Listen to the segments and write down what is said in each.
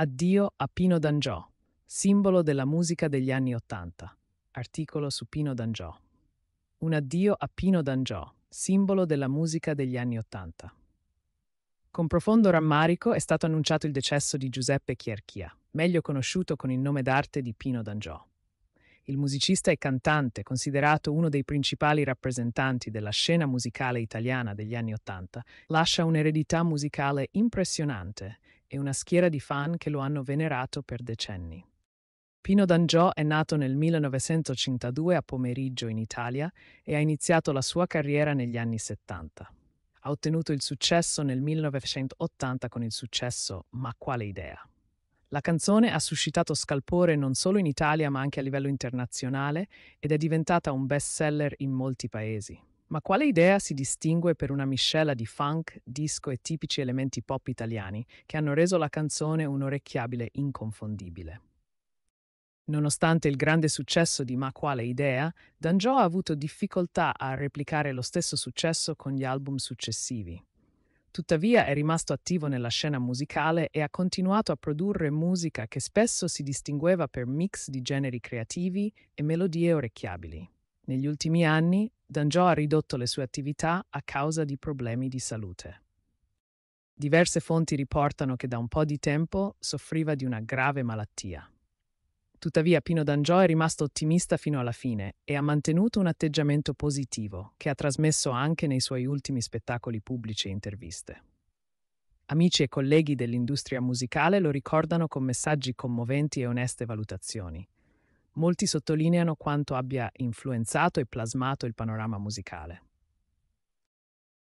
Addio a Pino D'Angiò, simbolo della musica degli anni Ottanta. Articolo su Pino D'Angiò. Un addio a Pino D'Angiò, simbolo della musica degli anni Ottanta. Con profondo rammarico è stato annunciato il decesso di Giuseppe Chierchia, meglio conosciuto con il nome d'arte di Pino D'Angiò. Il musicista e cantante, considerato uno dei principali rappresentanti della scena musicale italiana degli anni Ottanta, lascia un'eredità musicale impressionante e una schiera di fan che lo hanno venerato per decenni. Pino D'Angiò è nato nel 1952 a Pomeriggio in Italia e ha iniziato la sua carriera negli anni 70. Ha ottenuto il successo nel 1980 con il successo Ma quale idea? La canzone ha suscitato scalpore non solo in Italia ma anche a livello internazionale ed è diventata un best seller in molti paesi. Ma quale idea si distingue per una miscela di funk, disco e tipici elementi pop italiani che hanno reso la canzone un orecchiabile inconfondibile? Nonostante il grande successo di Ma quale idea, D'Angio ha avuto difficoltà a replicare lo stesso successo con gli album successivi. Tuttavia è rimasto attivo nella scena musicale e ha continuato a produrre musica che spesso si distingueva per mix di generi creativi e melodie orecchiabili. Negli ultimi anni D'Angio ha ridotto le sue attività a causa di problemi di salute. Diverse fonti riportano che da un po' di tempo soffriva di una grave malattia. Tuttavia Pino D'Angio è rimasto ottimista fino alla fine e ha mantenuto un atteggiamento positivo che ha trasmesso anche nei suoi ultimi spettacoli pubblici e interviste. Amici e colleghi dell'industria musicale lo ricordano con messaggi commoventi e oneste valutazioni molti sottolineano quanto abbia influenzato e plasmato il panorama musicale.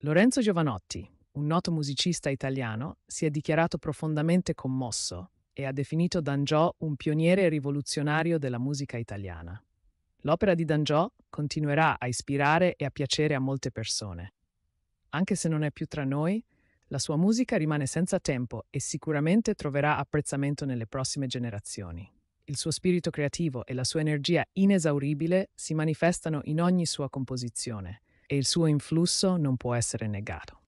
Lorenzo Giovanotti, un noto musicista italiano, si è dichiarato profondamente commosso e ha definito Dangiò un pioniere rivoluzionario della musica italiana. L'opera di Dangiò continuerà a ispirare e a piacere a molte persone. Anche se non è più tra noi, la sua musica rimane senza tempo e sicuramente troverà apprezzamento nelle prossime generazioni il suo spirito creativo e la sua energia inesauribile si manifestano in ogni sua composizione e il suo influsso non può essere negato.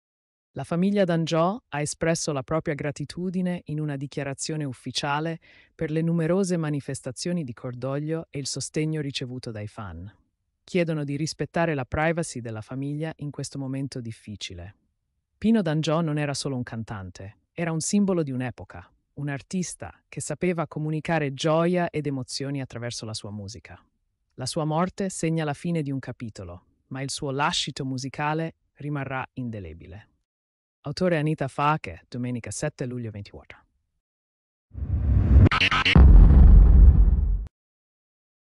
La famiglia D'Angiò ha espresso la propria gratitudine in una dichiarazione ufficiale per le numerose manifestazioni di cordoglio e il sostegno ricevuto dai fan. Chiedono di rispettare la privacy della famiglia in questo momento difficile. Pino D'Angiò non era solo un cantante, era un simbolo di un'epoca, un artista che sapeva comunicare gioia ed emozioni attraverso la sua musica. La sua morte segna la fine di un capitolo, ma il suo lascito musicale rimarrà indelebile. Autore Anita Fache, domenica 7 luglio 24.